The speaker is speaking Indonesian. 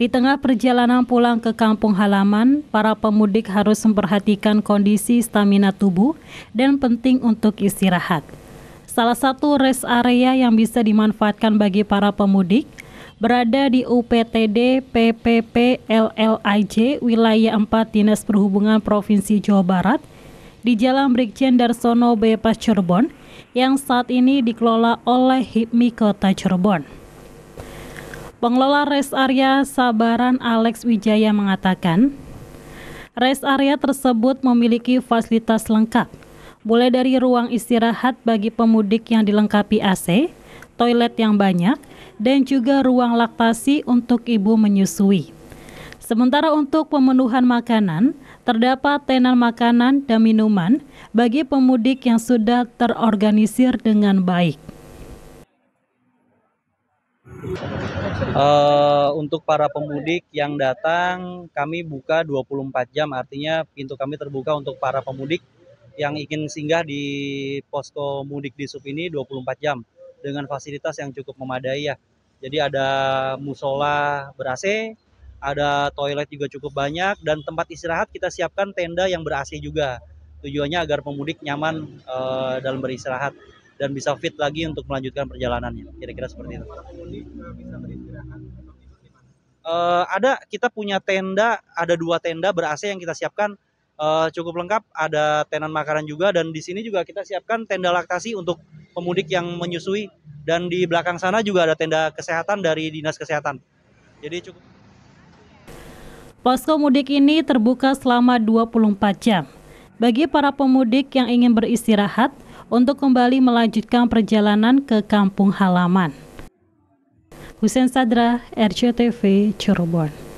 Di tengah perjalanan pulang ke kampung halaman, para pemudik harus memperhatikan kondisi stamina tubuh dan penting untuk istirahat. Salah satu rest area yang bisa dimanfaatkan bagi para pemudik berada di UPTD PPP LLIJ wilayah 4 Dinas Perhubungan Provinsi Jawa Barat di Jalan Brigjen Darsono Bypass Cirebon yang saat ini dikelola oleh HIPMI Kota Cirebon. Pengelola res area Sabaran Alex Wijaya mengatakan, res area tersebut memiliki fasilitas lengkap, mulai dari ruang istirahat bagi pemudik yang dilengkapi AC, toilet yang banyak, dan juga ruang laktasi untuk ibu menyusui. Sementara untuk pemenuhan makanan, terdapat tenan makanan dan minuman bagi pemudik yang sudah terorganisir dengan baik. Eh, untuk para pemudik yang datang, kami buka 24 jam, artinya pintu kami terbuka untuk para pemudik yang ingin singgah di posko mudik di sub ini 24 jam dengan fasilitas yang cukup memadai ya. Jadi ada musola ber AC, ada toilet juga cukup banyak dan tempat istirahat kita siapkan tenda yang ber AC juga. Tujuannya agar pemudik nyaman uh, dalam beristirahat dan bisa fit lagi untuk melanjutkan perjalanannya kira-kira seperti itu uh, ada kita punya tenda ada dua tenda ber AC yang kita siapkan uh, cukup lengkap ada tenan makanan juga dan di sini juga kita siapkan tenda laktasi untuk pemudik yang menyusui dan di belakang sana juga ada tenda kesehatan dari dinas kesehatan jadi cukup Posko mudik ini terbuka selama 24 jam. Bagi para pemudik yang ingin beristirahat, untuk kembali melanjutkan perjalanan ke kampung halaman. Hussein Sadra, RCTV, Cirebon.